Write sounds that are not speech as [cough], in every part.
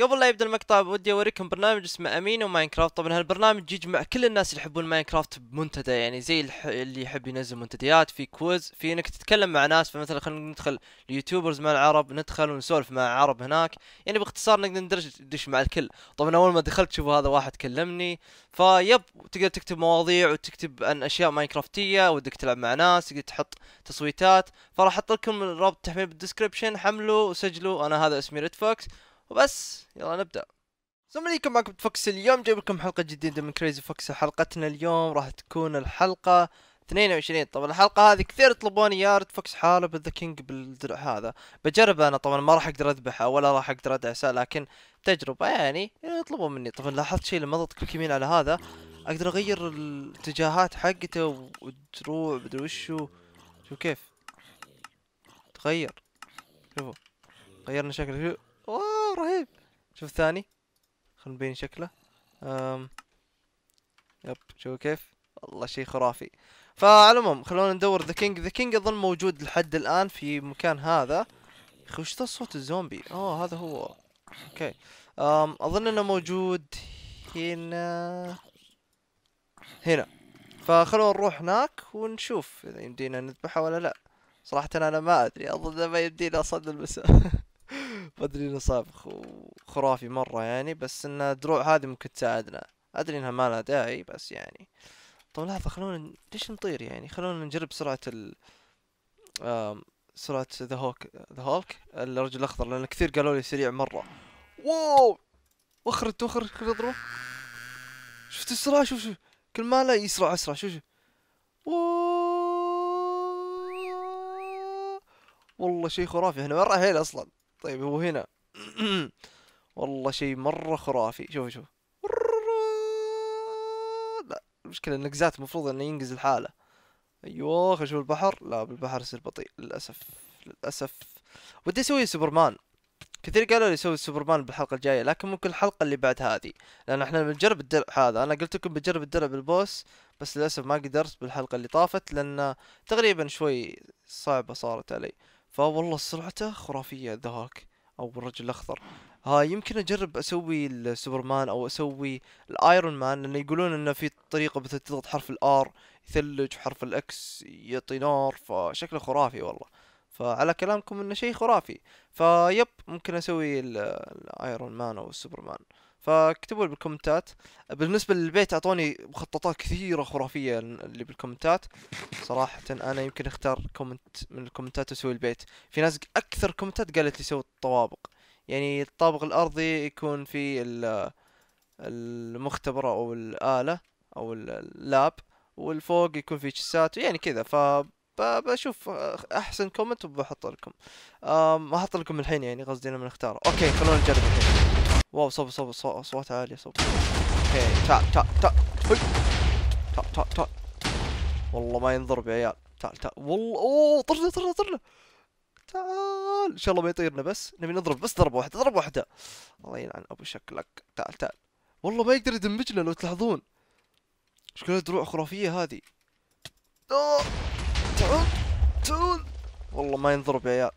قبل لا يبدا المقطع ودي اوريكم برنامج اسمه امين وماينكرافت طبعا هالبرنامج يجمع كل الناس اللي يحبون ماينكرافت بمنتدى يعني زي اللي يحب ينزل منتديات في كويز في انك تتكلم مع ناس فمثلا خلينا ندخل اليوتيوبرز مع العرب ندخل ونسولف مع عرب هناك يعني باختصار نقدر ندش مع الكل طبعا اول ما دخلت شوفوا هذا واحد كلمني فيب تقدر تكتب مواضيع وتكتب عن اشياء ماينكرافتيه ودك تلعب مع ناس تقدر تحط تصويتات فراح احط لكم رابط التحميل بالدسكربشن حملوا وسجلوا انا هذا اسمي ريد فوكس وبس يلا نبدأ السلام عليكم معكم فوكس اليوم جايب لكم حلقة جديدة من كريزي فوكس حلقتنا اليوم راح تكون الحلقة 22 طبعا الحلقة هذه كثير يطلبوني يا ريت فوكس حاله بالذا كينج بالدرع هذا بجرب انا طبعا ما راح اقدر اذبحه ولا راح اقدر ادعسه لكن تجربة يعني يطلبون مني طبعا لاحظت شيء لما اضغط كليك يمين على هذا اقدر اغير الاتجاهات حقته والدروع مدري وشو شوف كيف تغير شوفوا غيرنا شكله اوه رهيب شوف الثاني خلنا نبين شكله أم. يب شوف كيف والله شيء خرافي فعلى خلونا ندور ذا كينج ذا كينج اظن موجود لحد الان في مكان هذا اخي وش ذا صوت الزومبي اوه هذا هو اوكي أم. اظن انه موجود هنا هنا فخلونا نروح هناك ونشوف اذا يمدينا نذبحه ولا لا صراحة انا ما ادري اظن ما يمدينا اصلا نلبسه [laughs] بدري انه صعب وخرافي مره يعني بس ان الدروع هذه ممكن تساعدنا ادري انها ما لها داعي بس يعني طب لحظه خلونا ليش نطير يعني خلونا نجرب سرعه ال سرعه ذا هوك ذا هولك الرجل الاخضر لان كثير قالوا لي سريع مره واو وخرت وخرت اضربه شفت السرعه شوف شوف كل ما لا يسرع اسرع شوف شوف والله شيء خرافي احنا وين رايحين اصلا طيب هو هنا [clears throat] والله شيء مرة خرافي شوف شوف لا المشكلة انك زات المفروض انه ينقز الحالة ايوه اشوف البحر لا بالبحر يصير بطيء للأسف للأسف ودي اسوي سوبرمان كثير قالوا لي سوي سوبرمان بالحلقة الجاية لكن ممكن الحلقة اللي بعد هذه لأن احنا بنجرب الدرع هذا أنا قلت لكم بجرب الدرع بالبوس بس للأسف ما قدرت بالحلقة اللي طافت لأن تقريبا شوي صعبة صارت علي فوالله سرعته خرافية ذاك او الرجل الاخضر ها يمكن اجرب اسوي السوبرمان او اسوي الايرون مان لان يقولون انه في طريقه مثل تضغط حرف الار يثلج حرف الاكس يعطي نار فشكله خرافي والله فعلى كلامكم انه شيء خرافي فيب ممكن اسوي الايرون مان او السوبرمان فاكتبوا بالكومنتات بالنسبة للبيت اعطوني مخططات كثيرة خرافية اللي بالكومنتات صراحة انا يمكن اختار كومنت من الكومنتات اسوي البيت في ناس اكثر كومنتات قالت لي سوي الطوابق يعني الطابق الارضي يكون في المختبر او الآلة او اللاب والفوق يكون في تشيسات يعني كذا ف بشوف احسن كومنت وبحط لكم أحط لكم الحين يعني قصدي لما نختاره اوكي خلونا نجرب الحين واو صب صب صوت عالي صب اوكي تا تا تعال تا تا تا والله ما ينضرب يا عيال تعال تعال والله اوه طرنا طرنا طرنا تعال ان شاء الله ما يطيرنا بس نبي نضرب بس ضربه واحده ضربه واحده الله يلعن ابو شكلك تعال تعال والله ما يقدر يدمجنا لو تلاحظون شكلها دروع خرافيه هذه تعال تعال والله ما ينضرب يا عيال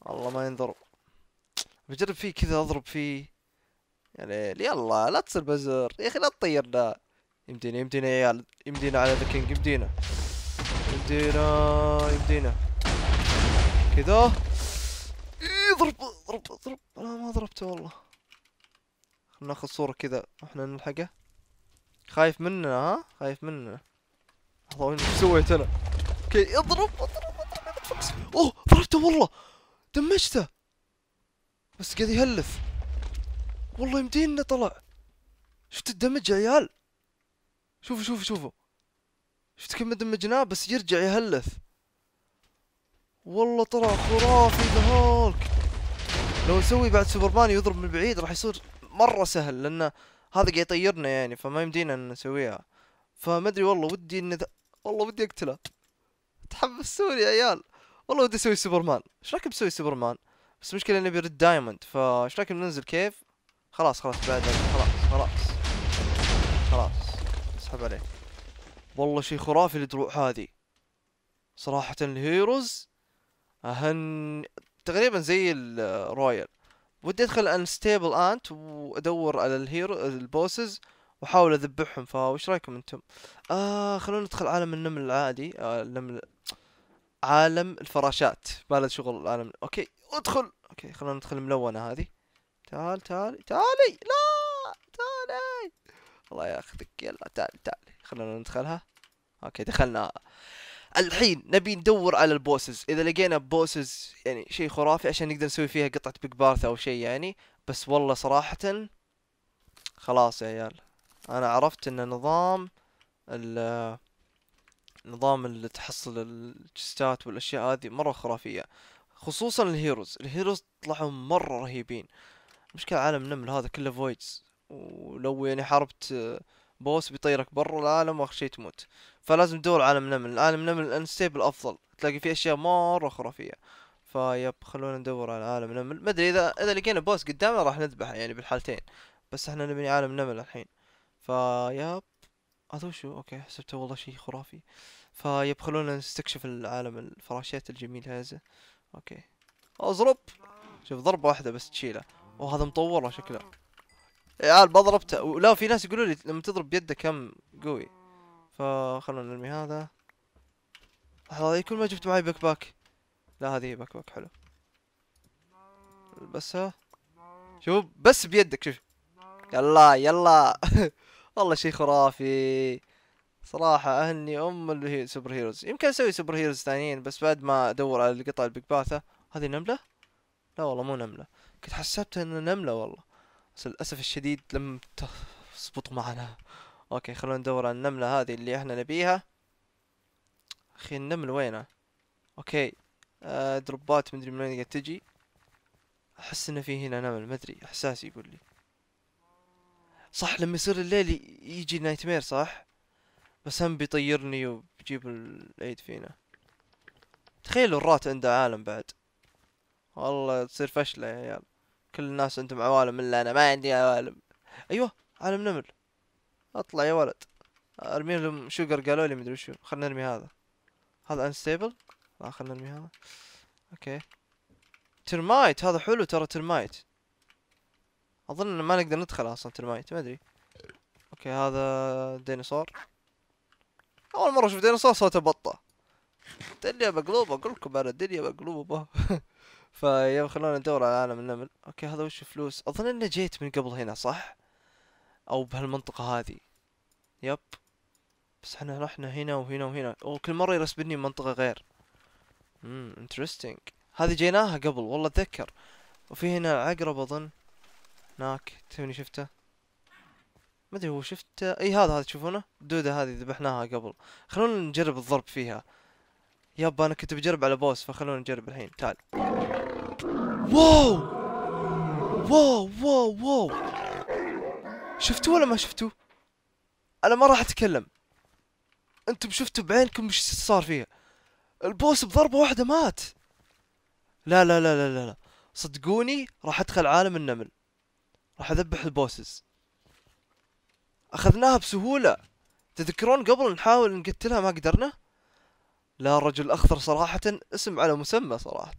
والله ما ينضرب بجرب فيه كذا اضرب فيه يعني يلا لا تصير بزر يا اخي لا تطيرنا يمدينا يمدينا يا عيال يمدينا على ذا كينج يمدينا يمدينا يمدينا كذا إيه، اضرب اضرب اضرب انا ما ضربته والله خلنا ناخذ صورة كذا احنا نلحقه خايف مننا ها خايف مننا والله وين سويت انا اوكي اضرب اضرب اضرب, أضرب. اوه ضربته والله دمجته بس قاعد يهلف والله يمدينا طلع شفت الدمج يا عيال شوفوا شوفوا شوفوا شفت كم دمجناه بس يرجع يهلف والله طلع خرافي ذا لو نسوي بعد سوبرمان يضرب من بعيد راح يصير مرة سهل لأن هذا قاعد يطيرنا يعني فما يمدينا إن نسويها فما أدري والله ودي إن ذا... والله ودي أقتله تحمسوني يا عيال والله ودي أسوي سوبرمان إيش رأيكم بسوي سوبرمان؟ بس المشكلة انه بيرد دايموند فايش رايكم ننزل كيف؟ خلاص خلاص بعد خلاص خلاص خلاص اسحب عليه والله شيء خرافي الدروع هذه صراحة الهيروز أهن تقريبا زي الرويال ودي ادخل انستيبل انت وادور على الهيرو البوسز واحاول اذبحهم فايش رايكم انتم؟ آه خلونا ندخل عالم النمل العادي آه النمل عالم الفراشات بلد شغل العالم اوكي ادخل اوكي خلونا ندخل الملونة هذه تعال تعال تعالي لا تعالي الله ياخذك يلا تعال تعال خلونا ندخلها اوكي دخلناها الحين نبي ندور على البوسز اذا لقينا بوسز يعني شيء خرافي عشان نقدر نسوي فيها قطعة بيج بارث او شيء يعني بس والله صراحة خلاص يا عيال انا عرفت ان نظام ال نظام اللي تحصل الجستات والاشياء هذه مرة خرافية خصوصا الهيروز الهيروز طلعوا مرة رهيبين مشكلة عالم نمل هذا كله فويدز ولو يعني حاربت بوس بيطيرك برا العالم واخر شي تموت فلازم تدور عالم نمل عالم نمل الانستيبل افضل تلاقي فيه اشياء مرة خرافية فيب خلونا ندور على عالم نمل ما ادري اذا اذا لقينا بوس قدامنا راح نذبحه يعني بالحالتين بس احنا نبني عالم نمل الحين فيب هذا شو اوكي حسبته والله شي خرافي فيب خلونا نستكشف العالم الفراشات الجميل هذا اوكي اضرب شوف ضربة واحدة بس تشيله وهذا مطورة شكله يا إيه، عيال بضربته ولا في ناس يقولوا لي لما تضرب بيده كم قوي فخلونا نرمي هذا لحظة كل ما جبت معي باك باك لا هذه باك باك حلو البسها شوف بس بيدك شوف يلا يلا [laughs] والله شي خرافي صراحة أهني أم السوبر هيروز يمكن أسوي سوبر هيروز ثانيين بس بعد ما أدور على القطع البيج باثة هذه نملة؟ لا والله مو نملة كنت حسبت إنها نملة والله بس للأسف الشديد لم تزبط معنا أوكي خلونا ندور على النملة هذه اللي إحنا نبيها أخي النمل وينه؟ أوكي آه دروبات مدري من وين قاعد تجي أحس إن في هنا نمل مدري إحساسي يقول لي صح لما يصير الليل يجي نايت مير صح؟ بس هم بيطيرني وبيجيب العيد فينا تخيلوا الرات عنده عالم بعد والله تصير فشلة يا عيال كل الناس عندهم عوالم الا انا ما عندي عوالم ايوه عالم نمل اطلع يا ولد ارمي لهم شوجر قالوا لي مدري وشو خلنا نرمي هذا هذا انستيبل لا خلنا نرمي هذا اوكي ترمايت هذا حلو ترى ترمايت اظن ما نقدر ندخل اصلا ترمايت ما ادري اوكي هذا ديناصور اول مره اشوف ديناصور صوته بطه الدنيا مقلوبه اقول لكم انا الدنيا مقلوبه [laughs] فيوم خلونا ندور على عالم النمل اوكي هذا وش فلوس اظن اني جيت من قبل هنا صح او بهالمنطقه هذه يب بس احنا رحنا هنا وهنا وهنا وكل مره يرسبني منطقه غير امم انترستينج هذه جيناها قبل والله اتذكر وفي هنا عقرب اظن هناك توني شفته ما ادري هو شفت اي هذا هذا تشوفونه الدوده هذه ذبحناها قبل خلونا نجرب الضرب فيها يابا انا كنت بجرب على بوس فخلونا نجرب الحين تعال واو واو واو واو شفتوه ولا ما شفتوه انا ما راح اتكلم انتم شفتوا بعينكم ايش صار فيها البوس بضربه واحده مات لا لا لا لا لا صدقوني راح ادخل عالم النمل راح اذبح البوسز أخذناها بسهولة تذكرون قبل نحاول نقتلها ما قدرنا لا الرجل الأخضر صراحة اسم على مسمى صراحة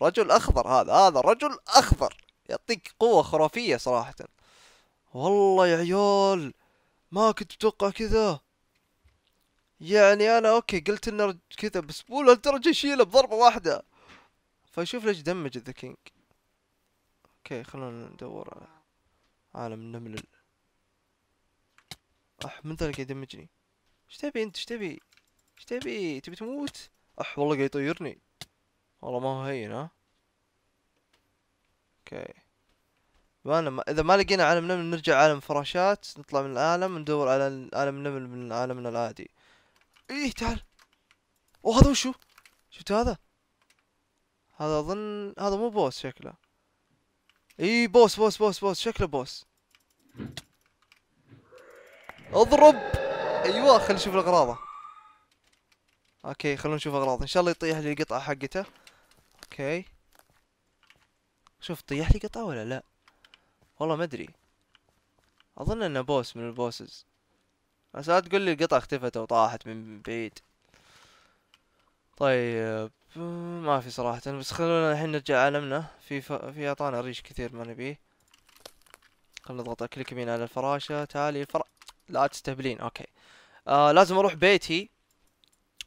رجل أخضر هذا هذا رجل أخضر يعطيك قوة خرافية صراحة والله يا عيال ما كنت متوقع كذا يعني أنا أوكي قلت إنه كذا بس مو لهالدرجة يشيله بضربة واحدة فشوف ليش دمج ذا كينج اوكي خلونا ندور على عالم النمل اح من قاعد يدمجني ايش تبي انت ايش تبي ايش تبي تبي تموت اح والله قاعد يطيرني والله ما هو هين ها اوكي ما لما اذا ما لقينا عالم نمل نرجع عالم فراشات نطلع من العالم ندور على عالم نمل من عالمنا العادي ايه تعال وهذا وشو شفت هذا هذا اظن هذا مو بوس شكله اي بوس بوس بوس بوس شكله بوس اضرب ايوه خلينا نشوف اغراضه اوكي خلونا نشوف اغراض ان شاء الله يطيح لي القطعه حقته اوكي شوف طيح لي قطعه ولا لا والله ما ادري اظن انه بوس من البوسز بس لا تقول لي القطعه اختفت او طاحت من بعيد طيب ما في صراحة بس خلونا الحين نرجع عالمنا في ف... في اعطانا ريش كثير ما نبيه خلنا نضغط كليك يمين على الفراشة تعالي الفراشة لا تستهبلين اوكي آه لازم اروح بيتي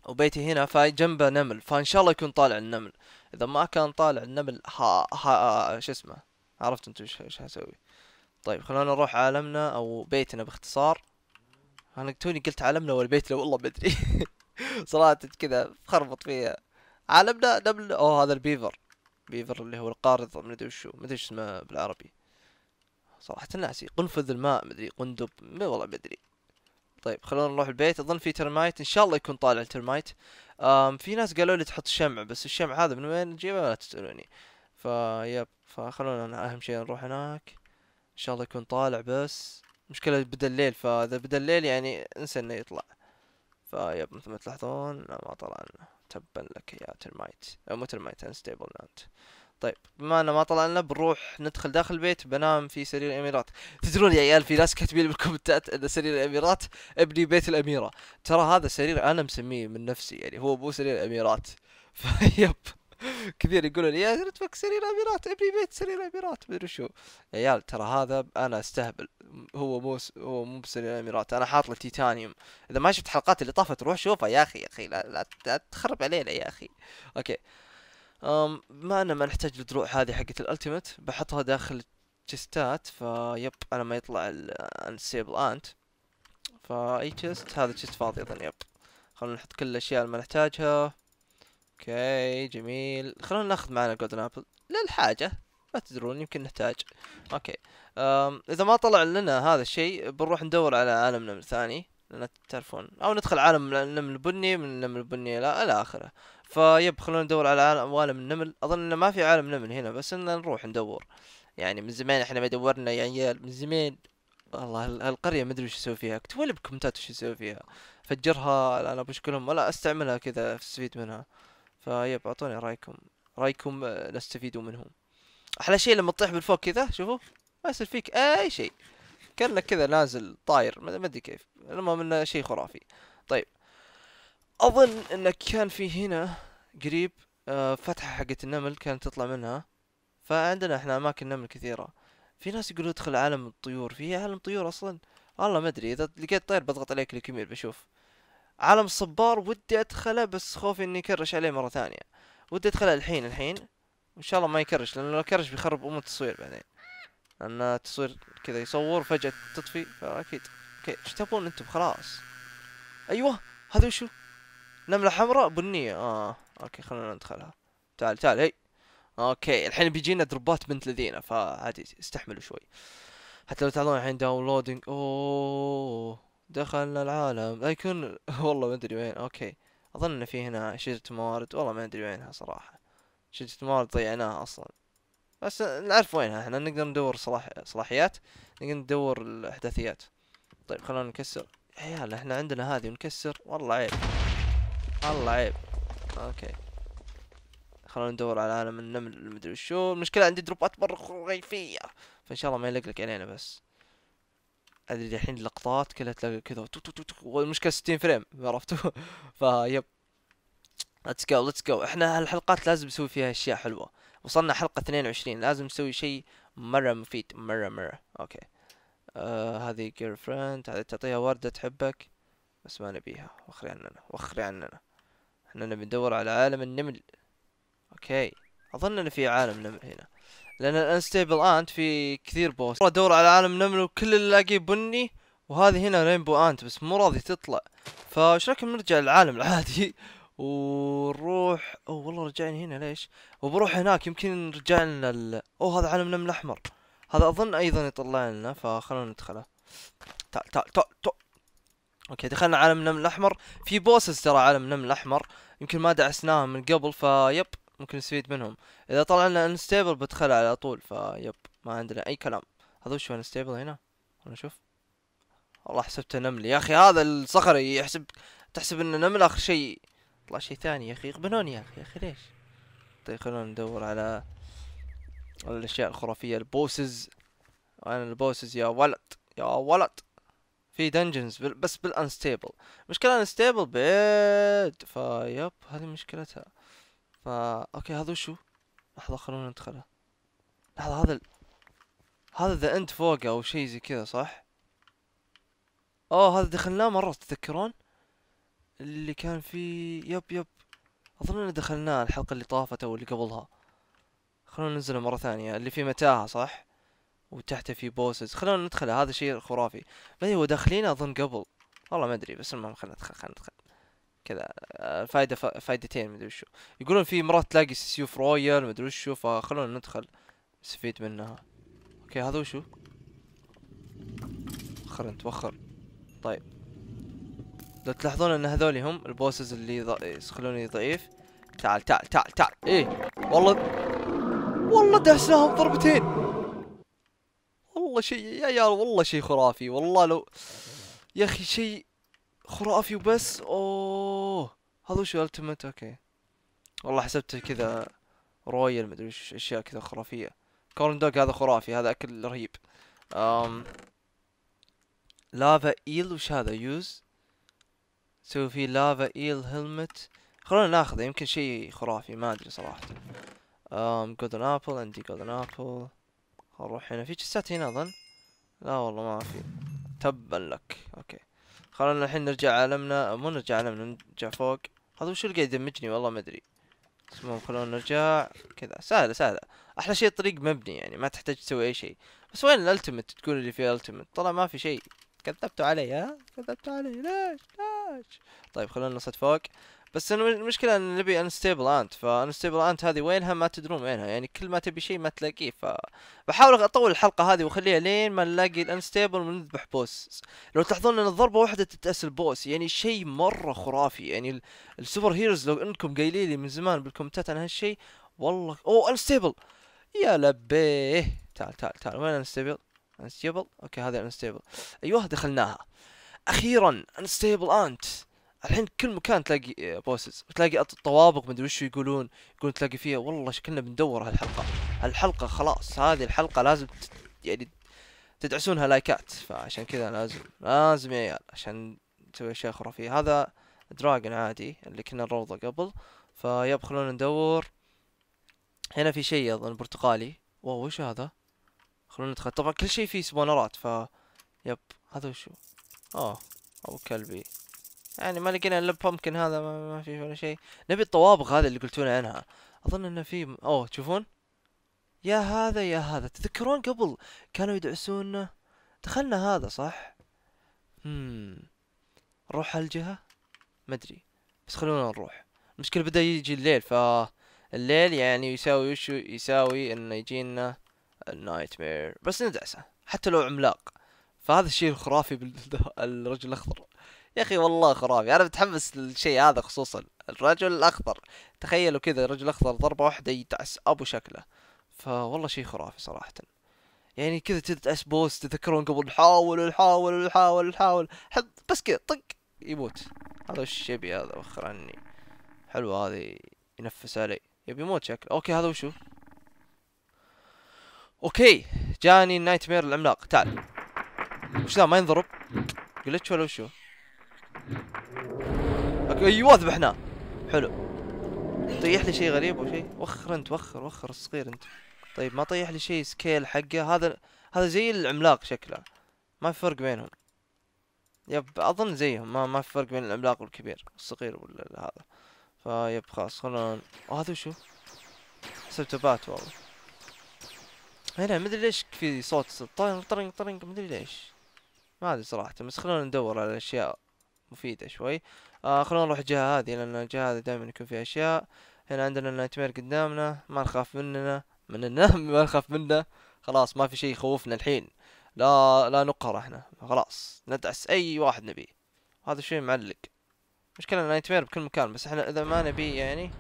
وبيتي هنا فجنبه نمل فان شاء الله يكون طالع النمل اذا ما كان طالع النمل ها ها شو اسمه عرفت انتم ايش هسوي طيب خلونا نروح عالمنا او بيتنا باختصار انا توني قلت عالمنا ولا بيتنا والله بدري [laughs] صراحة كذا خربط فيها عالمنا نمل اوه هذا البيفر بيفر اللي هو القارض مدري وشو مدري اسمه بالعربي صراحة ناسي قنفذ الماء مدري قندب ما والله مدري طيب خلونا نروح البيت اظن في ترمايت ان شاء الله يكون طالع الترمايت أم في ناس قالوا لي تحط شمع بس الشمع هذا من وين نجيبه لا تسألوني يب فخلونا اهم شيء نروح هناك ان شاء الله يكون طالع بس مشكلة بدا الليل فاذا بدا الليل يعني انسى انه يطلع فيب مثل ما تلاحظون لا ما طلعنا تبا لك يا ترمايت او مو ترمايت انستيبل نوت طيب بما انه ما طلع لنا بنروح ندخل داخل البيت بنام في سرير الاميرات تدرون يا عيال في ناس كاتبين بالكومنتات ان سرير الاميرات ابني بيت الاميره ترى هذا سرير انا مسميه من نفسي يعني هو مو سرير الاميرات [laughs] فيب كثير يقولون يا رتبك سرير الاميرات ابني بيت سرير الاميرات مدري شو يا عيال ترى هذا انا استهبل هو مو س... هو مو بسرير الاميرات انا حاط له تيتانيوم اذا ما شفت حلقات اللي طافت روح شوفها يا اخي يا اخي لا, لا تخرب علينا يا اخي اوكي بما ان ما نحتاج الدروع هذه حقت الالتيميت بحطها داخل تشستات فيب على ما يطلع الانسيبل انت فاي تشست هذا تشست فاضي اظن يب خلونا نحط كل الاشياء اللي ما نحتاجها اوكي جميل خلونا ناخذ معنا جولدن ابل للحاجة ما تدرون يمكن نحتاج اوكي اذا ما طلع لنا هذا الشيء بنروح ندور على عالمنا من ثاني تعرفون او ندخل عالم النمل البني من النمل البني لا الى اخره فيب خلونا ندور على عالم عالم النمل اظن انه ما في عالم نمل هنا بس ان نروح ندور يعني من زمان احنا ما دورنا يا عيال من زمان والله هالقريه ما ادري وش اسوي فيها اكتبوا لي بالكومنتات وش اسوي فيها فجرها انا بشكلهم ولا استعملها كذا استفيد منها فيب اعطوني رايكم رايكم آه، نستفيدوا منهم احلى شيء لما تطيح بالفوق كذا شوفوا ما يصير فيك اي شيء كانك كذا نازل طاير ما ادري كيف المهم انه شيء خرافي طيب اظن انه كان في هنا قريب آه، فتحة حقت النمل كانت تطلع منها فعندنا احنا اماكن نمل كثيرة في ناس يقولوا ادخل عالم الطيور في عالم طيور اصلا والله ما ادري اذا لقيت طير بضغط عليك الكمير بشوف عالم الصبار ودي ادخله بس خوفي اني يكرش عليه مرة ثانية ودي ادخله الحين الحين وان شاء الله ما يكرش لانه لو كرش بيخرب امور التصوير بعدين لان تصير كذا يصور فجأة تطفي فاكيد اوكي ايش تبون انتم خلاص ايوه هذا وشو نملة حمراء بنية اه اوكي خلونا ندخلها تعال تعال هي اوكي الحين بيجينا دروبات بنت لذينة فعادي استحملوا شوي حتى لو تعالون الحين داونلودينج اوه دخلنا العالم لكن والله ما ادري وين اوكي اظن في هنا شجرة موارد والله ما ادري وينها صراحة شجرة موارد ضيعناها اصلا بس نعرف وينها احنا نقدر ندور صلاح صلاحيات نقدر ندور الاحداثيات طيب خلونا نكسر عيال احنا عندنا هذه ونكسر والله عيب الله عيب اوكي خلونا ندور على عالم النمل المدري شو المشكلة عندي دروبات مرة خرافية فان شاء الله ما لك علينا بس ادري الحين اللقطات كلها تلاقي كذا والمشكلة 60 فريم عرفتوا فيب ليتس جو ليتس جو احنا هالحلقات لازم نسوي فيها اشياء حلوة وصلنا حلقة 22 لازم نسوي شيء مرة مفيد مرة مرة اوكي آه هذه جير فريند هذه تعطيها وردة تحبك بس ما نبيها وخري عننا وخري عننا احنا نبي ندور على عالم النمل اوكي اظن ان في عالم نمل هنا لان الانستيبل انت في كثير بوس ادور على عالم نمل وكل اللي الاقيه بني وهذه هنا رينبو انت بس مو راضي تطلع فايش رايكم نرجع للعالم العادي ونروح اوه والله رجعنا هنا ليش وبروح هناك يمكن رجع لنا ال... اوه هذا علم النمل الاحمر هذا اظن ايضا يطلع لنا فخلونا ندخله تعال تعال تعال اوكي دخلنا عالم النمل الاحمر في بوسز ترى عالم النمل الاحمر يمكن ما دعسناهم من قبل فيب ممكن نستفيد منهم اذا طلع لنا انستيبل بدخل على طول فيب ما عندنا اي كلام هذا وش انستيبل هنا خلنا نشوف والله حسبته نمل يا اخي هذا الصخري يحسب تحسب انه نمل اخر شيء طلع شيء ثاني يا اخي يقبلون يا اخي يا اخي ليش طيب خلونا ندور على الاشياء الخرافية البوسز انا البوسز يا ولد يا ولد في دنجنز بس بالانستيبل مشكلة انستيبل بيد فيب هذه مشكلتها فا اوكي هذا شو لحظة خلونا ندخله لحظة هذا ال... هذا ذا انت فوق او شيء زي كذا صح؟ اوه هذا دخلناه مرة تتذكرون؟ اللي كان فيه يب يب اظن ان دخلناه الحلقة اللي طافت او اللي قبلها خلونا ننزله مرة ثانية اللي فيه متاهة صح وتحته في بوسز خلونا ندخله هذا شيء خرافي ما هو داخلين اظن قبل والله ما ادري بس المهم خلنا ندخل خلنا ندخل كذا آه، فايدة فايدتين مدري وشو يقولون في مرات تلاقي سيوف رويال مدري وشو فخلونا ندخل نستفيد منها اوكي هذا وشو خلنا نتوخر طيب لو تلاحظون ان هذول هم البوسز اللي ض... يخلوني ضعيف تعال تعال تعال تعال ايه والله والله دهسناهم ضربتين والله شيء يا عيال والله شيء خرافي والله لو يا اخي شيء خرافي وبس اوه هذا وش التمت اوكي والله حسبته كذا رويال مدري وش اشياء كذا خرافيه كورن دوغ هذا خرافي هذا اكل رهيب أم... لافا ايل وش هذا يوز سوي فيه لافا ايل هيلمت خلونا ناخذه يمكن شيء خرافي ما ادري صراحة ام جولدن ابل عندي جولدن ابل اروح هنا في جسات هنا اظن لا والله ما في تبا لك اوكي خلونا الحين نرجع عالمنا مو نرجع عالمنا نرجع فوق هذا وش اللي قاعد يدمجني والله ما ادري المهم خلونا نرجع كذا سهلة سهلة احلى شيء الطريق مبني يعني ما تحتاج تسوي اي شيء بس وين الالتمت تقول اللي فيه الالتيمت طلع ما في شيء كذبتوا علي ها كذبتوا علي ليش ليش طيب خلونا نصعد فوق بس المشكلة ان نبي انستيبل انت فانستيبل انت هذه وينها ما تدرون وينها يعني كل ما تبي شيء ما تلاقيه ف بحاول اطول الحلقة هذه واخليها لين ما نلاقي الانستيبل ونذبح بوس لو تلاحظون ان الضربة واحدة تتأسل بوس يعني شيء مرة خرافي يعني السوبر هيروز لو انكم قايلين لي من زمان بالكومنتات عن هالشيء والله اوه انستيبل يا لبيه تعال تعال تعال وين انستيبل انستيبل اوكي هذا انستيبل ايوه دخلناها اخيرا انستيبل انت الحين كل مكان تلاقي بوسز وتلاقي الطوابق مدري وش يقولون يقولون تلاقي فيها والله شكلنا بندور هالحلقه هالحلقه خلاص هذه الحلقه لازم تت... يعني تدعسونها لايكات فعشان كذا لازم لازم يا عيال عشان نسوي اشياء خرافيه هذا دراجون عادي اللي كنا نروضه قبل فيب خلونا ندور هنا في شيء اظن برتقالي واو وش هذا خلونا ندخل طبعا كل شيء فيه سبونرات ف يب هذا وشو اوه ابو كلبي يعني ما لقينا الا بامكن هذا ما, ما في ولا شيء نبي الطوابغ هذه اللي قلتونا عنها اظن انه في اوه تشوفون يا هذا يا هذا تذكرون قبل كانوا يدعسون دخلنا هذا صح امم نروح هالجهة مدري بس خلونا نروح المشكلة بدأ يجي الليل ف الليل يعني يساوي وشو يساوي انه يجينا النايتمير بس ندعسه حتى لو عملاق فهذا الشيء الخرافي بالرجل الاخضر يا اخي والله خرافي انا متحمس للشيء هذا خصوصا الرجل الاخضر تخيلوا كذا رجل اخضر ضربه واحده يدعس ابو شكله فوالله شيء خرافي صراحه يعني كذا تدعس بوس تذكرون قبل نحاول نحاول نحاول نحاول حط بس كذا طق يموت هذا وش يبي هذا وخر عني حلوه هذه ينفس علي يبي يموت شكله اوكي هذا وشو اوكي جاني النايت مير العملاق تعال وش ذا ما ينضرب جلتش ولا وشو ايوه ذبحناه حلو طيح لي شيء غريب او شيء وخر انت وخر وخر الصغير انت طيب ما طيح لي شيء سكيل حقه هذا هذا زي العملاق شكله ما في فرق بينهم يب اظن زيهم ما ما في فرق بين العملاق والكبير الصغير ولا هذا فيب خلاص خلونا هذا شو سبتبات والله هنا مدري ليش في صوت طرنق طرنق طرنق مدري ليش ما ادري صراحة بس خلونا ندور على اشياء مفيدة شوي آه خلونا نروح الجهة هذه لان الجهة هذه دائما يكون فيها اشياء هنا عندنا النايت مير قدامنا ما نخاف مننا مننا [laughs] ما نخاف منا خلاص ما في شيء يخوفنا الحين لا لا نقهر احنا خلاص ندعس اي واحد نبي هذا شيء معلق مشكلة النايت مير بكل مكان بس احنا اذا ما نبي يعني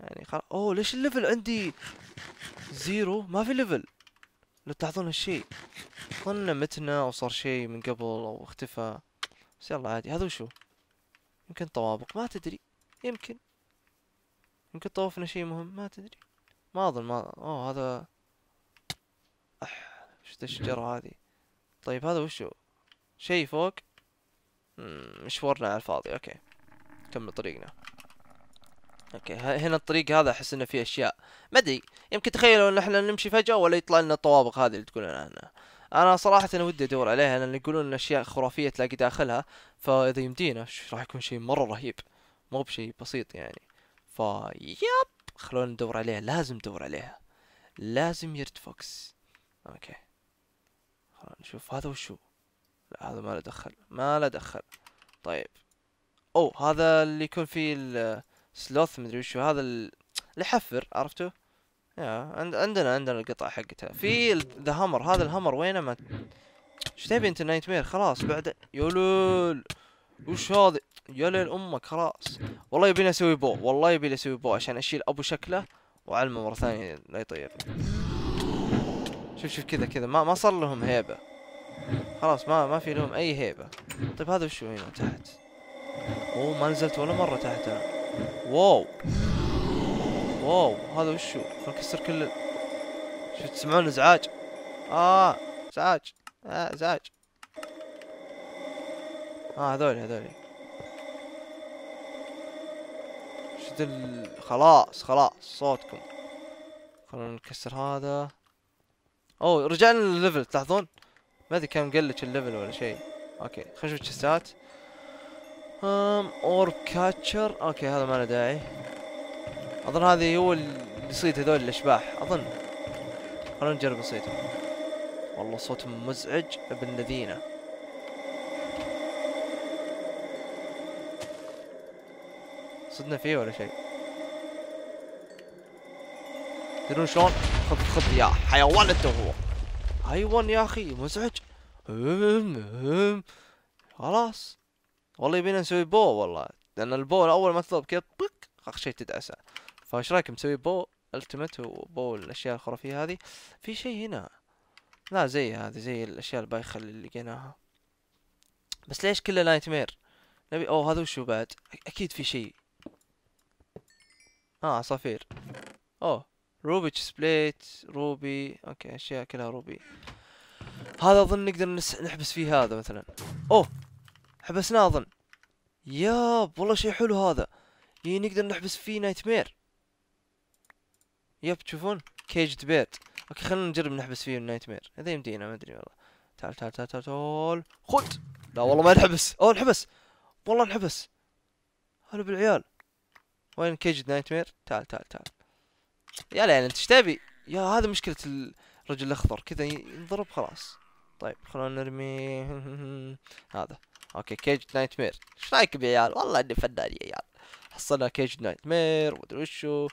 يعني خلاص اوه ليش الليفل عندي زيرو ما في ليفل لو تلاحظون هالشيء ظن متنا او صار شي من قبل او اختفى بس يلا عادي هذا وشو يمكن طوابق ما تدري يمكن يمكن طوفنا شي مهم ما تدري ما اظن ما اوه هذا اح شو الشجرة هذه طيب هذا وشو شي فوق مشوارنا على الفاضي اوكي نكمل طريقنا اوكي هنا الطريق هذا احس انه فيه اشياء ما ادري يمكن تخيلوا ان احنا نمشي فجاه ولا يطلع لنا الطوابق هذه اللي تقولون عنها انا صراحه أنا ودي ادور عليها لان يقولون ان اشياء خرافيه تلاقي داخلها فاذا يمدينا راح يكون شيء مره رهيب مو بشيء بسيط يعني فا ياب خلونا ندور عليها لازم ندور عليها لازم يرد فوكس اوكي خلونا نشوف هذا وشو لا هذا ما له دخل ما له دخل طيب او هذا اللي يكون فيه سلوث مدري وشو هذا اللي يحفر عرفتوا؟ يا عندنا عندنا القطع حقتها في ذا هامر هذا الهامر وينه ما ايش تبي انت نايت مير خلاص بعد يولول وش هذا يا ليل امك خلاص والله يبيني اسوي بو والله لي اسوي بو عشان اشيل ابو شكله واعلمه مره ثانيه لا يطير شوف شوف كذا كذا ما ما صار لهم هيبه خلاص ما ما في لهم اي هيبه طيب هذا وشو هنا تحت اوه ما نزلت ولا مره تحت انا واو واو هذا وشو نكسر كل شو تسمعون ازعاج اه ازعاج اه ازعاج اه هذولي هذولي شو ال... خلاص خلاص صوتكم خلونا نكسر هذا اوه رجعنا للليفل تلاحظون ما ادري كم قلت الليفل ولا شيء اوكي خشوا الشستات ام اور كاتشر اوكي هذا ما له داعي اظن هذا هو اللي يصيد هذول الاشباح اظن خلونا نجرب نصيده والله صوت مزعج ابن الذين صدنا فيه ولا شيء تدرون شلون خذ خذ يا حيوان انت هو حيوان يا اخي مزعج خلاص والله يبينا نسوي بو والله لان البو اول ما تضرب كذا بك اخر شيء تدعسه فايش رايك نسوي بو التمت وبو الاشياء الخرافيه هذه في شيء هنا لا زي هذه زي الاشياء البايخه اللي لقيناها بس ليش كله نايت مير نبي اوه هذا وشو بعد اكيد في شيء اه عصافير اوه روبي سبليت روبي اوكي اشياء كلها روبي هذا اظن نقدر نس... نحبس فيه هذا مثلا اوه حبسناه اظن ياب والله شي حلو هذا يعني نقدر نحبس فيه نايت مير يب تشوفون كيج بيت اوكي خلينا نجرب نحبس فيه النايت مير اذا يمدينا ما ادري والله تعال تعال تعال تعال خد لا والله ما انحبس اوه انحبس والله انحبس هلا بالعيال وين كيج نايت مير تعال تعال تعال يا ليل انت ايش تبي يا هذا مشكلة الرجل الاخضر كذا ينضرب خلاص طيب خلونا نرمي [laughs] هذا اوكي كيج نايت مير ايش رايكم يا عيال والله اني فنان يا عيال حصلنا كيج نايت مير ومدري وشو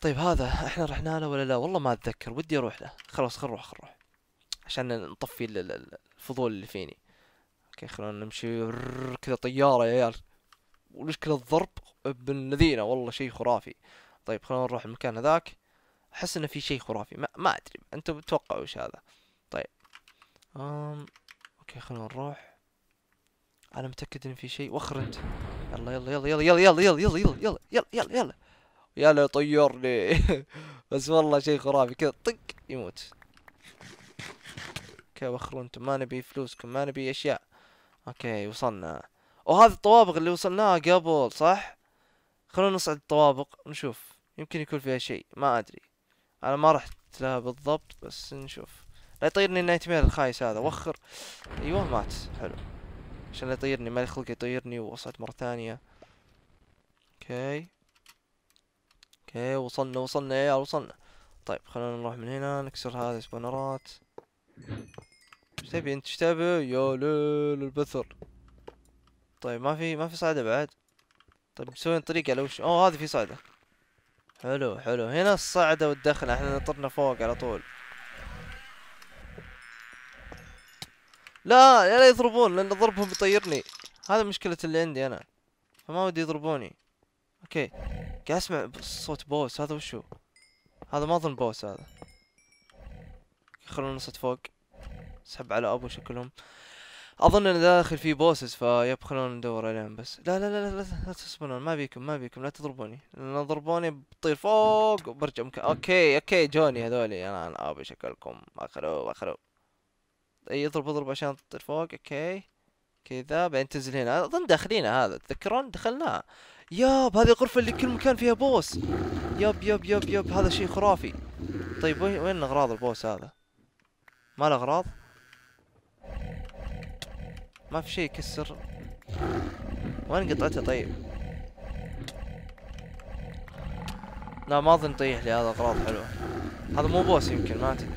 طيب هذا احنا رحنا له ولا لا والله ما اتذكر ودي اروح له خلاص خل نروح خل نروح عشان نطفي الفضول اللي فيني اوكي خلونا نمشي كذا طياره يا عيال والمشكلة الضرب ابن الذين والله شيء خرافي طيب خلونا نروح المكان هذاك احس انه في شيء خرافي ما, ما ادري انتم بتتوقعوا ايش هذا طيب أم... اوكي خلونا نروح انا متاكد ان في شيء واخر انت يلا يلا يلا يلا يلا يلا يلا يلا يلا يلا يلا يلا يلا يلا طيرني بس والله شيء خرافي كذا طق يموت اوكي وخروا انتم ما نبي فلوسكم ما نبي اشياء اوكي وصلنا وهذا الطوابق اللي وصلناها قبل صح خلونا نصعد الطوابق ونشوف يمكن يكون فيها شيء ما ادري انا ما رحت لها بالضبط بس نشوف لا يطيرني النايت مير الخايس هذا وخر ايوه مات حلو عشان لا يطيرني ما خلق يطيرني ووصلت مرة ثانية اوكي اوكي وصلنا وصلنا يا إيه، عيال وصلنا طيب خلونا نروح من هنا نكسر هذه سبونرات ايش تبي انت ايش تبي يا ليل البثر طيب ما في ما في صعدة بعد طيب مسوين طريقة لو وش اوه هذه في صعدة حلو حلو هنا الصعدة والدخلة احنا نطرنا فوق على طول لا لا يضربون لان ضربهم بيطيرني هذا مشكلة اللي عندي انا فما ودي يضربوني اوكي قاعد اسمع صوت بوس هذا وشو هذا ما اظن بوس هذا خلونا نصعد فوق سحب على ابو شكلهم اظن ان داخل في بوسز فيب خلونا ندور عليهم بس لا لا لا لا, لا تصبرون ما بيكم ما بيكم لا تضربوني لان ضربوني بطير فوق وبرجع مكان اوكي اوكي جوني هذولي انا, ابو شكلكم اخرو اخرو إيه، يضرب اضرب عشان تطير فوق اوكي كذا بعدين تنزل هنا اظن داخلينها هذا تذكرون دخلناها ياب هذه الغرفة اللي كل مكان فيها بوس ياب ياب ياب ياب هذا شيء خرافي طيب وين وين اغراض البوس هذا ما له اغراض ما في شيء يكسر وين قطعته طيب لا ما اظن طيح لي هذا اغراض حلوه هذا مو بوس يمكن ما تدري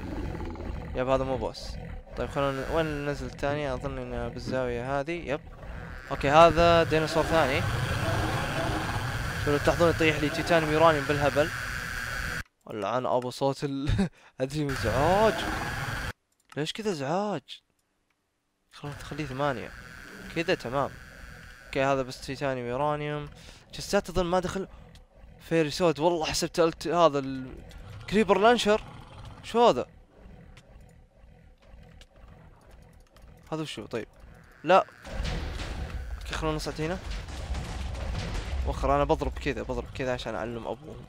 ياب هذا مو بوس طيب خلونا وين ننزل الثاني اظن انه بالزاوية هذه يب اوكي هذا ديناصور ثاني شوفوا تلاحظون يطيح لي تيتانيوم يورانيوم بالهبل والعن ابو صوت ال [laughs] ادري ازعاج ليش كذا ازعاج خلونا تخليه ثمانية كذا تمام اوكي هذا بس تيتانيوم يورانيوم جستات اظن ما دخل فيري سود والله حسبت هذا الكريبر لانشر شو هذا هذا وشو طيب لا اوكي خلونا نصعد هنا وخر انا بضرب كذا بضرب كذا عشان اعلم ابوهم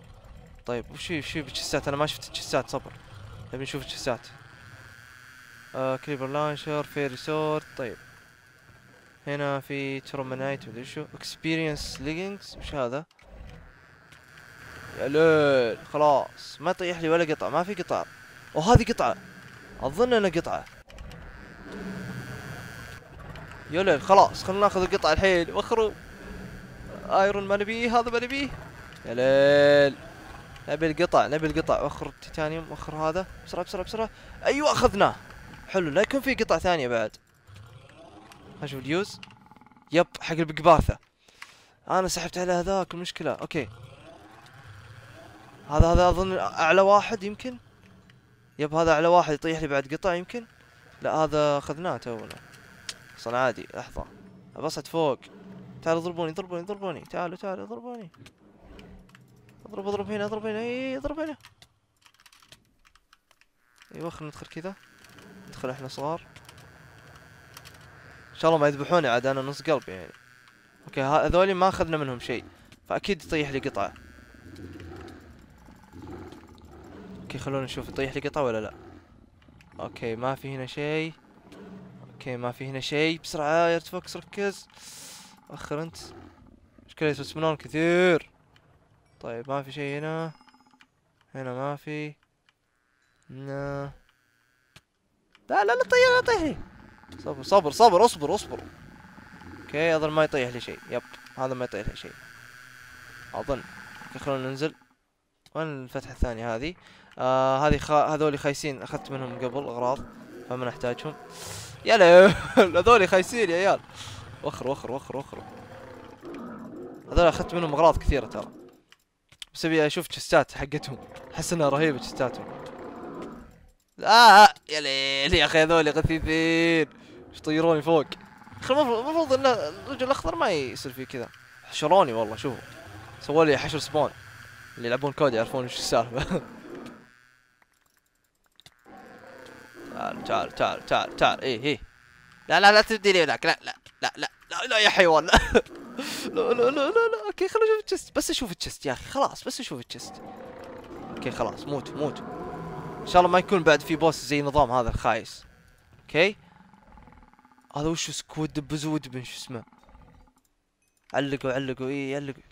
طيب وش وش بالجسات انا ما شفت الجسات صبر نبي نشوف الجسات آه كليبر لانشر فيري سورد طيب هنا في ترومانايت مدري شو اكسبيرينس ليجنجز وش هذا يا ليل خلاص ما طيح لي ولا قطعة ما في قطع وهذه قطعة اظن انها قطعة يا ليل خلاص خلنا ناخذ القطع الحين وخروا ايرون ما نبيه هذا ما نبيه يا ليل نبي القطع نبي القطع وخر التيتانيوم وخر هذا بسرعه بسرعه بسرعه ايوه اخذناه حلو لا يكون في قطع ثانيه بعد اشوف اليوز يب حق البقباثة انا سحبت على هذاك المشكله اوكي هذا هذا اظن اعلى واحد يمكن يب هذا اعلى واحد يطيح لي بعد قطع يمكن لا هذا اخذناه تونا اصلا عادي لحظة ابسط فوق تعالوا اضربوني اضربوني اضربوني تعالوا تعالوا اضربوني اضرب اضرب هنا اضرب هنا اي اضرب هنا ايوه خلنا ندخل كذا ندخل احنا صغار ان شاء الله ما يذبحوني عاد انا نص قلب يعني اوكي هذولي ما اخذنا منهم شيء فاكيد يطيح لي قطعة اوكي خلونا نشوف يطيح لي قطعة ولا لا اوكي ما في هنا شيء اوكي ما في هنا شيء بسرعة يا ارتفوكس ركز اخر انت مشكلة يتسمنون كثير طيب ما في شيء هنا هنا ما في هنا لا لا لا تطيح لا تطيح لي صبر صبر صبر اصبر اصبر اوكي اظن ما يطيح لي شيء يب هذا ما يطيح لي شيء اظن خلونا ننزل وين الفتحة الثانية هذه آه هذه خا... هذول خايسين اخذت منهم قبل اغراض فما نحتاجهم يلا [laughs] هذول خايسين يا عيال وخر وخر وخر وخر هذول اخذت منهم اغراض كثيره ترى بس ابي اشوف تشستات حقتهم احس انها رهيبه تشستاتهم آه،, آه يا ليل يا اخي هذول غثيثين ايش طيروني فوق اخي المفروض ان الرجل الاخضر ما يصير فيه كذا حشروني والله شوفوا سووا لي حشر سبون اللي يلعبون كود يعرفون ايش السالفه [laughs] تعال تعال تعال تعال تعال ايه ايه لا لا لا تبدي لي هناك لا لا لا لا لا لا يا حيوان [laughs] لا لا لا لا لا اوكي خليني اشوف التشست بس اشوف التشست يا اخي خلاص بس اشوف التشست اوكي خلاص موت موت ان شاء الله ما يكون بعد في بوس زي نظام هذا الخايس اوكي هذا وش سكود بزود من شو اسمه علقوا علقوا اي علقوا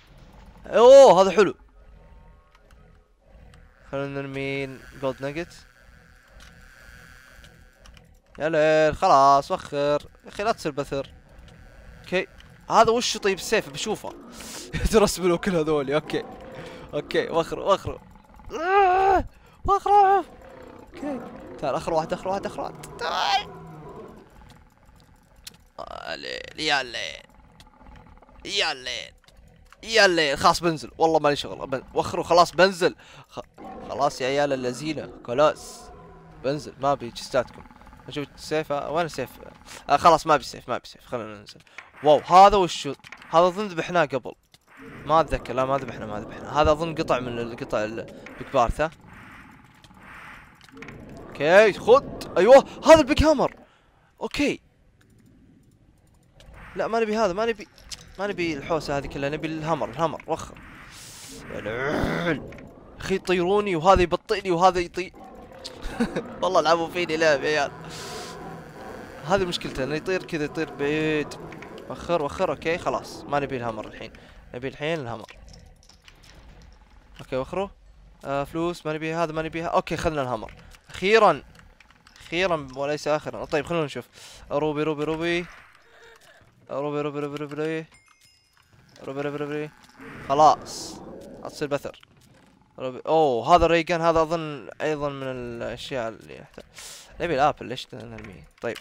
اوه هذا حلو خلونا نرمي جولد ناجت يا ليل خلاص وخر يا اخي لا تصير بثر اوكي هذا وش طيب السيف بشوفه ترسبلوا [laughs] كل هذول اوكي اوكي وخر وخر آه، وخر اوكي تعال اخر واحد اخر واحد اخر واحد تعال آه، ليل يا ليل يا ليل يا ليل خلاص بنزل والله مالي شغل وخر وخلاص بنزل خلاص يا عيال اللذينه خلاص بنزل ما ابي جستاتكم اشوف السيف آه، وين السيف؟ آه خلاص ما بسيف ما بسيف خلينا ننزل واو هذا وشو هذا اظن ذبحناه قبل ما اتذكر لا ما ذبحنا ما ذبحنا هذا اظن قطع من القطع البيك بارثا اوكي خذ ايوه هذا البيك هامر اوكي لا ما نبي هذا ما نبي ما نبي الحوسه هذه كلها نبي الهامر الهامر وخر اخي يطيروني وهذا يبطئني وهذا يطير [laughs] والله العبوا فيني لعب يا عيال هذه مشكلته انه يطير كذا يطير بعيد وخر وخر اوكي خلاص ما نبي الهامر الحين نبي الحين الهامر اوكي وخروا آه فلوس ما نبيها هذا ما نبيها اوكي خذنا الهامر اخيرا اخيرا وليس اخرا طيب خلونا نشوف روبي روبي روبي روبي روبي روبي روبي روبي روبي روبي, روبي. خلاص تصير بثر ربي... اوه هذا ريجان هذا اظن ايضا من الاشياء اللي يحتاج نبي الابل ليش نرميه طيب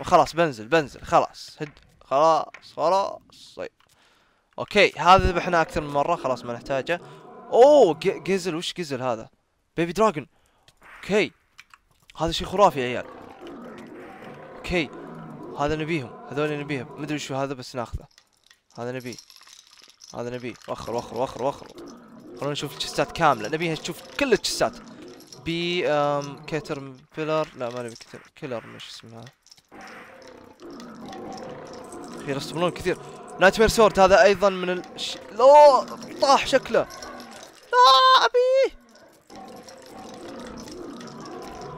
وخلاص بنزل بنزل خلاص هد خلاص خلاص طيب اوكي هذا ذبحنا اكثر من مره خلاص ما نحتاجه اوه جزل وش جزل هذا بيبي دراجون اوكي هذا شيء خرافي يا عيال اوكي هذا نبيهم هذول نبيهم مدري شو هذا بس ناخذه هذا نبيه هذا نبيه وخر وخر وخر وخر خلونا نشوف الشستات كامله نبيها تشوف كل الشستات بي ام كيتر بيلر لا ما نبي كيتر كيلر مش اسمها يرسمون كثير نايت مير سورد هذا ايضا من ال الش... لو طاح شكله لا ابي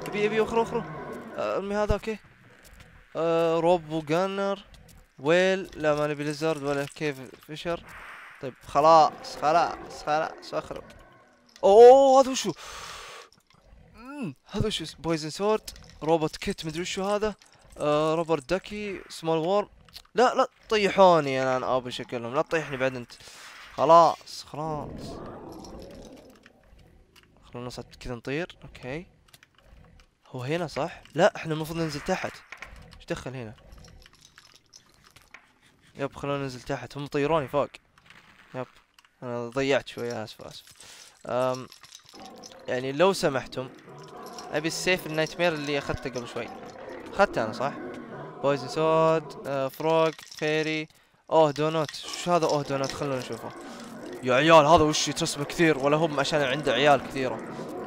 ابي ابي اخرو اخرو آه، ارمي هذا اوكي أه روب وجانر ويل لا ما نبي ليزرد ولا كيف فيشر طيب خلاص خلاص خلاص اخرب اوه هذا وشو هذا وشو بويزن سورد روبوت كيت مدري وشو هذا آه روبرت دكي سمول وورم لا لا طيحوني انا, أنا ابو شكلهم لا تطيحني بعد انت خلاص خلاص خلونا كذا نطير اوكي هو هنا صح؟ لا احنا المفروض ننزل تحت ايش دخل هنا؟ يب خلونا ننزل تحت هم طيروني فوق يب انا ضيعت شوية اسف اسف أم يعني لو سمحتم ابي السيف النايت مير اللي اخذته قبل شوي اخذته انا صح بويزن سود آه فروغ فيري اوه دونوت وش هذا اوه دونوت خلونا نشوفه يا عيال هذا وش يترسم كثير ولا هم عشان عنده عيال كثيرة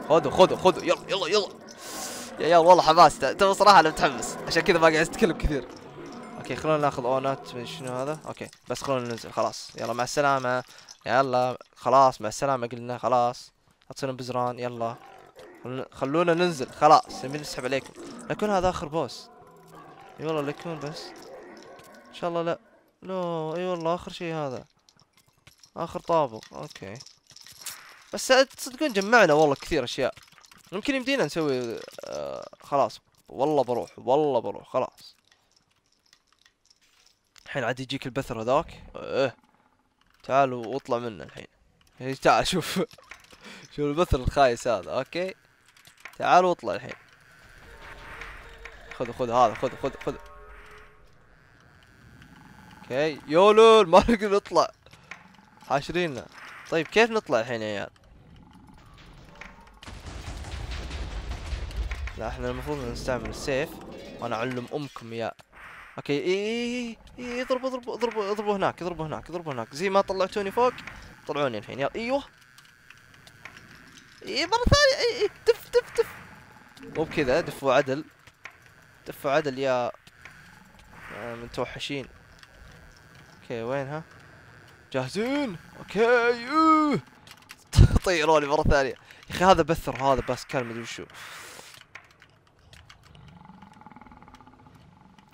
خذوا خذوا خذوا يلا يلا يلا يا عيال والله حماس ترى صراحة انا متحمس عشان كذا ما قاعد اتكلم كثير اوكي خلونا ناخذ اونات من شنو هذا اوكي بس خلونا ننزل خلاص يلا مع السلامة يلا خلاص مع السلامة قلنا خلاص تصيرون بزران يلا خلونا ننزل خلاص نبي نسحب عليكم لكن هذا اخر بوس اي والله لكون بس ان شاء الله لا لا اي والله اخر شيء هذا اخر طابق اوكي بس تصدقون جمعنا والله كثير اشياء يمكن يمدينا نسوي آه خلاص والله بروح والله بروح خلاص الحين عاد يجيك البثر هذاك اه تعال واطلع منه الحين إيه، تعال شوف [laughs] شوف البثر الخايس هذا اوكي تعال واطلع الحين خذ خذ هذا خذ خذ خذ اوكي يولو ما نقدر نطلع حاشريننا طيب كيف نطلع الحين يا عيال لا احنا المفروض نستعمل السيف وانا اعلم امكم يا اوكي اي اي اي اضربوا اضربوا اضربوا اضربوا هناك اضربوا هناك اضربوا هناك زي ما طلعتوني فوق طلعوني الحين يلا ايوه اي مرة ثانية اي اي دف دف دف مو بكذا دفوا عدل دفوا عدل يا آه، متوحشين اوكي وين ها جاهزين اوكي يوه [laughs] طيروني مرة ثانية يا اخي هذا بثر هذا باسكال مدري وشو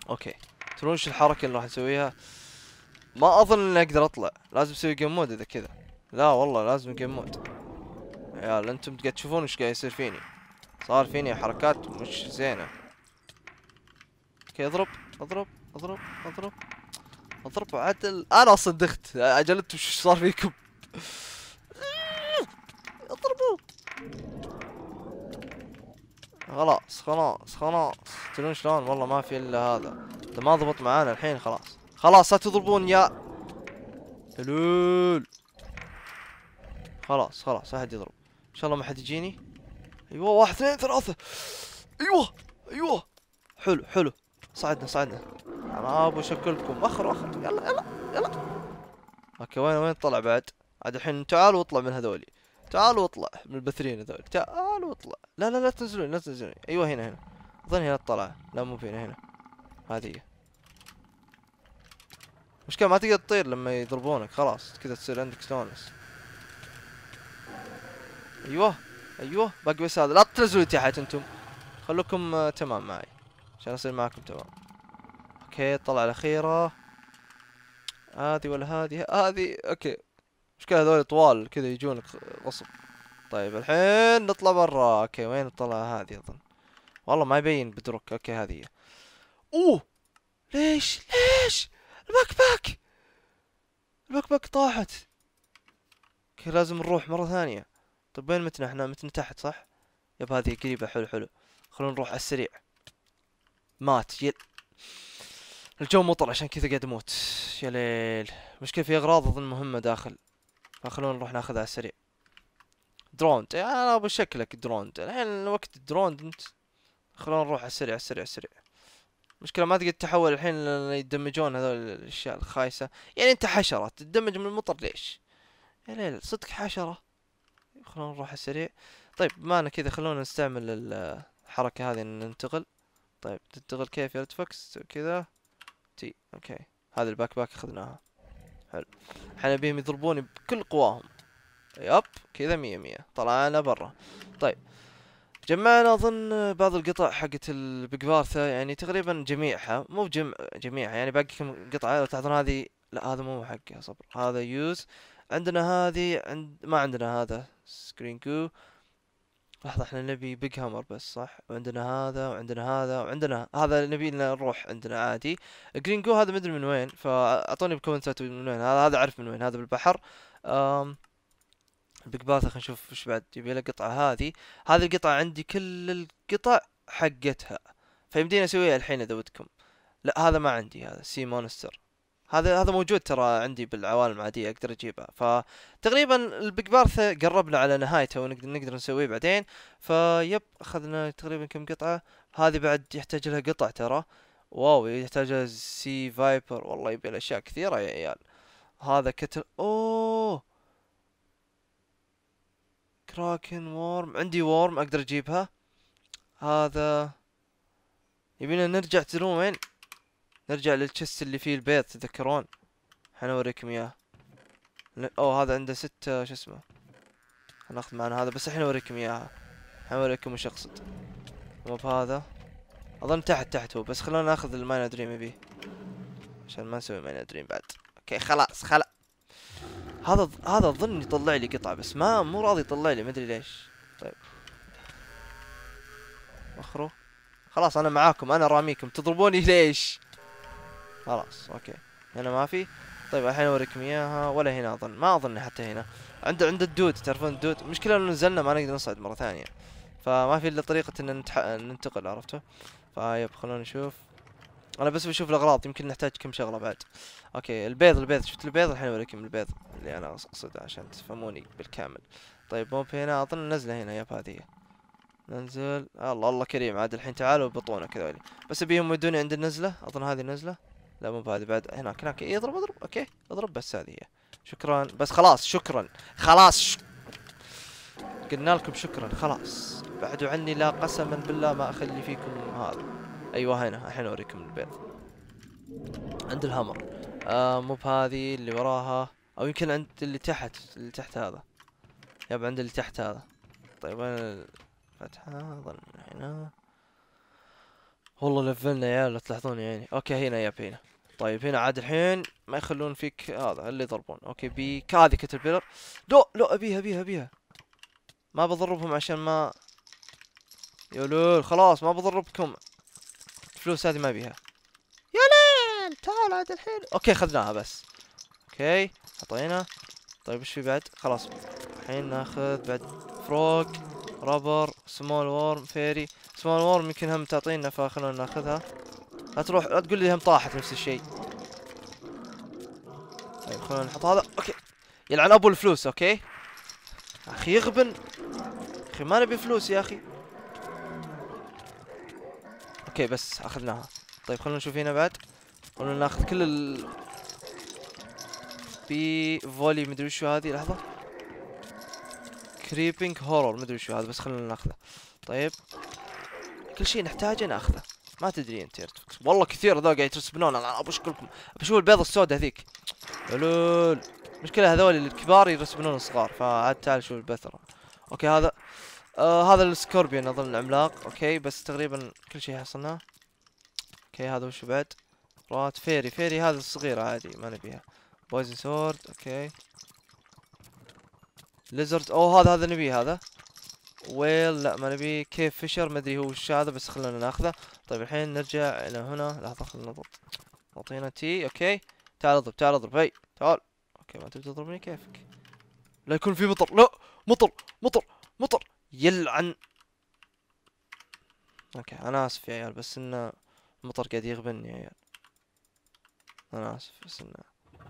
اوكي ترون شو الحركة اللي راح نسويها ما اظن اني اقدر اطلع لازم اسوي جيم مود اذا كذا لا والله لازم جيم مود عيال انتم قاعد تشوفون ايش قاعد يصير فيني صار فيني حركات مش زينة اوكي اضرب اضرب اضرب اضرب اضرب عدل انا صدقت اجلت وش صار فيكم [laughs] اضربوه خلاص خلاص خلاص تدرون شلون والله ما في الا هذا انت ما ضبط معانا الحين خلاص خلاص لا تضربون يا هلول خلاص خلاص احد يضرب ان شاء الله ما حد يجيني ايوه واحد اثنين ثلاثة ايوه ايوه حلو حلو صعدنا صعدنا انا ابو شكلكم اخر اخر يلا يلا يلا اوكي وين وين طلع بعد عاد الحين تعال واطلع من هذولي تعالوا اطلع من البثرين هذول تعالوا اطلع لا لا لا تنزلون لا تنزلون ايوه هنا هنا اظن هنا الطلعة لا مو هنا هنا هذه مشكلة ما تقدر تطير لما يضربونك خلاص كذا تصير عندك ستونس ايوه ايوه باقي بس هذا لا تنزلوا تحت انتم خلوكم آه تمام معي عشان اصير معكم تمام اوكي الطلعة الاخيرة هذه ولا هذه هذه اوكي مشكلة هذول طوال كذا يجونك غصب طيب الحين نطلع برا اوكي وين الطلعة هذه اظن والله ما يبين بدروك اوكي هذه اوه ليش ليش الباك باك الباك باك طاحت اوكي لازم نروح مرة ثانية طيب وين متنا احنا متنا تحت صح يب هذه قريبة حلو حلو خلونا نروح على السريع مات يل الجو مطر عشان كذا قاعد اموت يا ليل مشكلة في اغراض اظن مهمة داخل فخلونا آه، نروح ناخذها على السريع دروند يعني انا ابو شكلك دروند الحين وقت دروند انت خلونا نروح على السريع على السريع على السريع مشكلة ما تقدر تحول الحين يدمجون هذول الاشياء الخايسة يعني انت حشرة تدمج من المطر ليش؟ يا ليل صدق حشرة خلونا نروح على السريع طيب ما انا كذا خلونا نستعمل الحركة هذه ننتقل طيب تنتقل كيف يا فوكس كذا تي اوكي هذا الباك باك اخذناها حلو احنا بيهم يضربوني بكل قواهم يب كذا مية مية طلعنا برا طيب جمعنا اظن بعض القطع حقت بارثا يعني تقريبا جميعها مو جم... جميعها يعني باقي كم قطعة لو تلاحظون هذه لا هذا مو حقها صبر هذا يوز عندنا هذه عند ما عندنا هذا سكرين كو لحظة احنا نبي بيج هامر بس صح وعندنا هذا وعندنا هذا وعندنا هذا نبي لنا نروح عندنا عادي جرين جو هذا مدري من وين فاعطوني بالكومنتات من وين هذا هذا اعرف من وين هذا بالبحر امم بيج باث خلينا نشوف ايش بعد يبي له قطعة هذه هذه القطعة عندي كل القطع حقتها فيمديني اسويها الحين اذا ودكم لا هذا ما عندي هذا سي مونستر هذا هذا موجود ترى عندي بالعوالم العاديه اقدر اجيبها فتقريبا البيج بارث قربنا على نهايته ونقدر نقدر نسويه بعدين فيب اخذنا تقريبا كم قطعه هذه بعد يحتاج لها قطع ترى واو يحتاج لها سي فايبر والله يبي اشياء كثيره يا عيال هذا كتل اوه كراكن وورم عندي وورم اقدر اجيبها هذا يبينا نرجع تدرون وين نرجع للتشست اللي فيه البيض تذكرون حنوريكم اياه اوه هذا عنده ستة شو اسمه ناخذ معنا هذا بس الحين اوريكم اياها حنوريكم وش اقصد مو بهذا اظن تحت تحت هو بس خلونا ناخذ الماينا دريم يبيه عشان ما نسوي ماينا دريم بعد اوكي خلاص خلا هذا هذا اظن يطلع لي قطعة بس ما مو راضي يطلع لي ما ادري ليش طيب اخره خلاص انا معاكم انا راميكم تضربوني ليش خلاص اوكي هنا ما في طيب الحين اوريكم اياها ولا هنا اظن ما اظن حتى هنا عند عند الدود تعرفون الدود المشكله لو نزلنا ما نقدر نصعد مره ثانيه فما في الا طريقه ان نتح... ننتقل عرفتوا فايب خلونا نشوف انا بس بشوف الاغراض يمكن نحتاج كم شغله بعد اوكي البيض البيض شفت البيض الحين اوريكم البيض اللي انا اقصده عشان تفهموني بالكامل طيب مو هنا اظن نزله هنا يب هذه ننزل الله الله كريم عاد الحين تعالوا بطونة كذولي بس ابيهم يدوني عند النزله اظن هذه نزله لا مو بعد بعد هناك هناك يضرب إيه، اضرب اضرب اوكي اضرب بس هذه هي شكرا بس خلاص شكرا خلاص ش... قلنا لكم شكرا خلاص بعدوا عني لا قسما بالله ما اخلي فيكم هذا ايوه هنا الحين اوريكم البيض عند الهمر آه مو بهذه اللي وراها او يمكن عند اللي تحت اللي تحت هذا يب عند اللي تحت هذا طيب وين الفتحة اظن هنا والله لفلنا يا لا تلاحظون يعني اوكي هنا ياب هنا طيب هنا عاد الحين ما يخلون فيك هذا اللي يضربون اوكي بي هذه كتل بيلر لو لو ابيها ابيها ابيها ما بضربهم عشان ما يا لول خلاص ما بضربكم الفلوس هذه ما بيها يا ليل تعال عاد الحين اوكي خذناها بس اوكي حطينا طيب ايش في بعد خلاص الحين ناخذ بعد فروق رابر سمول وورم فيري سمول وورم يمكن هم تعطينا فخلونا ناخذها لا تروح لا تقول لي هم طاحت نفس الشيء طيب خلونا نحط هذا اوكي يلعن ابو الفلوس اوكي اخي يغبن اخي ما نبي فلوس يا اخي اوكي بس اخذناها طيب خلونا نشوف هنا بعد خلونا ناخذ كل ال بي فولي مدري شو هذه لحظه كريبينج هورر مدري شو هذا بس خلينا ناخذه طيب كل شيء نحتاجه ناخذه ما تدري انت يرتفكس. والله كثير هذول قاعد يترسبنون انا ابى اشكلكم ابى البيضه السوداء ذيك حلول المشكله هذول الكبار يرسبنون الصغار فعاد تعال شوف البثرة اوكي هذا آه هذا السكوربيون اظن العملاق اوكي بس تقريبا كل شيء حصلناه اوكي هذا وش بعد رات فيري فيري هذا الصغيره عادي ما نبيها بويزن سورد اوكي ليزرد او هذا هذا نبي هذا ويل لا ما نبي كيف فشر ما ادري هو وش هذا بس خلينا ناخذه طيب الحين نرجع الى هنا لحظه خلنا نضرب اعطينا تي اوكي تعال اضرب تعال اضرب هي تعال اوكي ما تبي تضربني كيفك لا يكون في مطر لا مطر مطر مطر يلعن اوكي انا اسف يا عيال بس انه المطر قاعد يغبني يا عيال انا اسف بس انه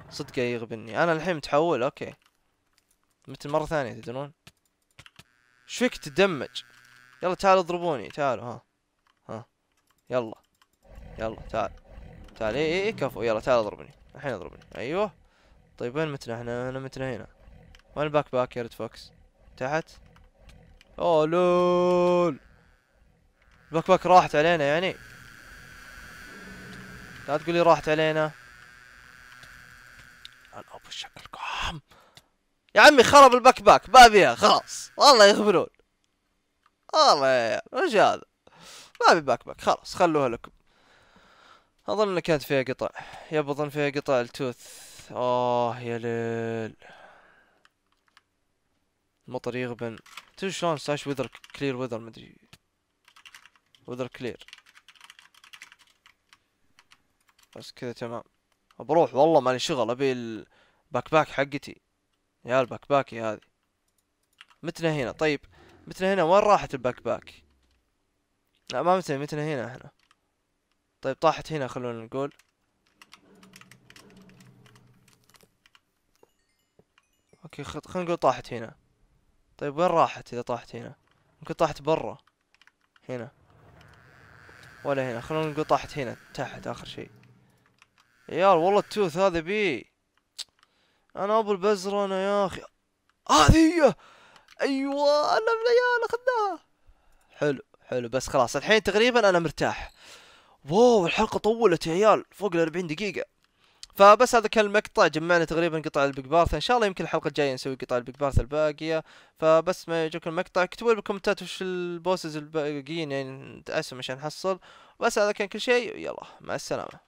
صدق يغبني انا الحين متحول اوكي مثل مرة ثانية تدرون شو فيك تدمج يلا تعالوا اضربوني تعالوا ها ها يلا يلا تعال تعال اي اي, اي كفو يلا تعال اضربني الحين اضربني ايوه طيب وين متنا احنا انا متنا هنا وين الباك باك يا ريد فوكس تحت اوه لول الباك باك راحت علينا يعني لا تقولي راحت علينا انا ابو شكلكم يا عمي خرب الباك باك ما بيها خلاص والله يخبرون والله يا عيال وش هذا ما في باك باك خلاص خلوها لكم اظن ان كانت فيها قطع يا اظن فيها قطع التوث اه يا ليل المطر يغبن تدري شلون ساش وذر كلير وذر مدري وذر كلير بس كذا تمام بروح والله مالي شغل ابي الباك باك حقتي يا الباك باكي هذه متنا هنا طيب متنا هنا وين راحت الباك باكي لا ما متنا متنا هنا احنا طيب طاحت هنا خلونا نقول اوكي خلينا نقول طاحت هنا طيب وين راحت اذا طاحت هنا ممكن طاحت برا هنا ولا هنا خلونا نقول طاحت هنا تحت اخر شيء يا والله التوث هذا بي انا ابو البزر انا يا اخي هذه هي ايوه انا من العيال اخذناها حلو حلو بس خلاص الحين تقريبا انا مرتاح واو الحلقة طولت يا عيال فوق ال 40 دقيقة فبس هذا كان المقطع جمعنا تقريبا قطع البيج بارث ان شاء الله يمكن الحلقة الجاية نسوي قطع البيج بارث الباقية فبس ما يجوك المقطع اكتبوا لي بالكومنتات وش البوسز الباقيين يعني نتأسهم عشان نحصل بس هذا كان كل شيء يلا مع السلامة